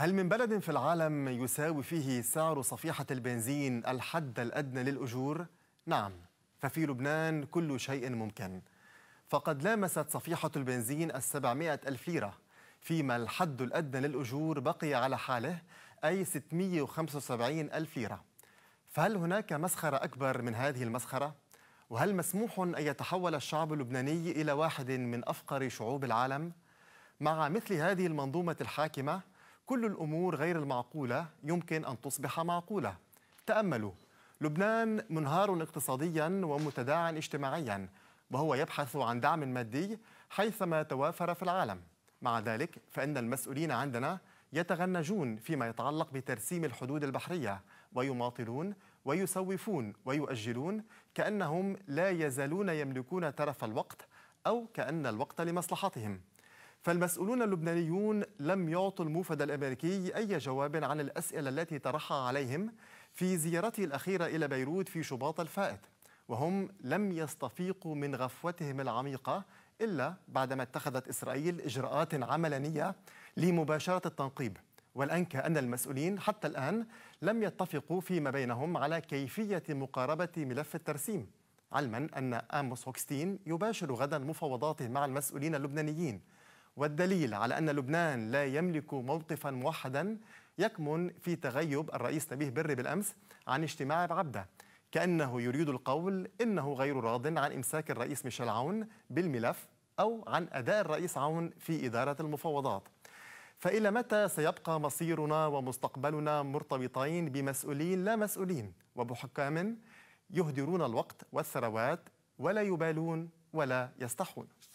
هل من بلد في العالم يساوي فيه سعر صفيحة البنزين الحد الأدنى للأجور؟ نعم ففي لبنان كل شيء ممكن فقد لامست صفيحة البنزين السبعمائة ألف ليرة فيما الحد الأدنى للأجور بقي على حاله أي 675 ألف ليرة فهل هناك مسخرة أكبر من هذه المسخرة؟ وهل مسموح أن يتحول الشعب اللبناني إلى واحد من أفقر شعوب العالم؟ مع مثل هذه المنظومة الحاكمة كل الأمور غير المعقولة يمكن أن تصبح معقولة تأملوا لبنان منهار اقتصاديا ومتداعا اجتماعيا وهو يبحث عن دعم مادي حيثما توافر في العالم مع ذلك فإن المسؤولين عندنا يتغنجون فيما يتعلق بترسيم الحدود البحرية ويماطلون ويسوفون ويؤجلون كأنهم لا يزالون يملكون ترف الوقت أو كأن الوقت لمصلحتهم فالمسؤولون اللبنانيون لم يعطوا الموفد الأمريكي أي جواب عن الأسئلة التي طرحها عليهم في زيارته الأخيرة إلى بيروت في شباط الفائت وهم لم يستفيقوا من غفوتهم العميقة إلا بعدما اتخذت إسرائيل إجراءات عملنيه لمباشرة التنقيب والآن كأن المسؤولين حتى الآن لم يتفقوا فيما بينهم على كيفية مقاربة ملف الترسيم علما أن آموس هوكستين يباشر غدا مفاوضاته مع المسؤولين اللبنانيين والدليل على أن لبنان لا يملك موقفا موحدا يكمن في تغيب الرئيس نبيه بري بالأمس عن اجتماع بعبدة كأنه يريد القول إنه غير راض عن إمساك الرئيس ميشيل عون بالملف أو عن أداء الرئيس عون في إدارة المفاوضات فإلى متى سيبقى مصيرنا ومستقبلنا مرتبطين بمسؤولين لا مسؤولين وبحكام يهدرون الوقت والثروات ولا يبالون ولا يستحون